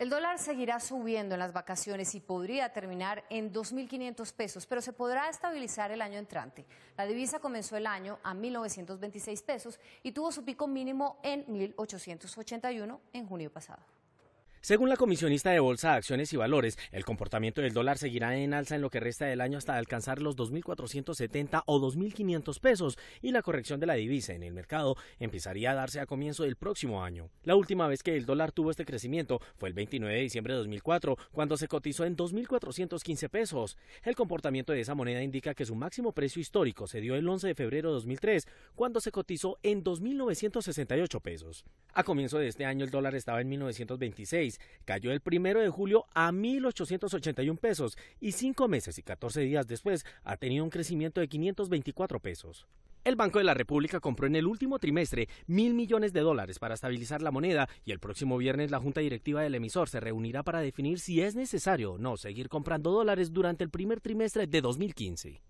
El dólar seguirá subiendo en las vacaciones y podría terminar en 2.500 pesos, pero se podrá estabilizar el año entrante. La divisa comenzó el año a 1.926 pesos y tuvo su pico mínimo en 1.881 en junio pasado. Según la comisionista de Bolsa de Acciones y Valores, el comportamiento del dólar seguirá en alza en lo que resta del año hasta alcanzar los 2.470 o 2.500 pesos y la corrección de la divisa en el mercado empezaría a darse a comienzo del próximo año. La última vez que el dólar tuvo este crecimiento fue el 29 de diciembre de 2004, cuando se cotizó en 2.415 pesos. El comportamiento de esa moneda indica que su máximo precio histórico se dio el 11 de febrero de 2003, cuando se cotizó en 2.968 pesos. A comienzo de este año el dólar estaba en 1926 cayó el primero de julio a 1.881 pesos y cinco meses y 14 días después ha tenido un crecimiento de 524 pesos. El Banco de la República compró en el último trimestre mil millones de dólares para estabilizar la moneda y el próximo viernes la Junta Directiva del emisor se reunirá para definir si es necesario o no seguir comprando dólares durante el primer trimestre de 2015.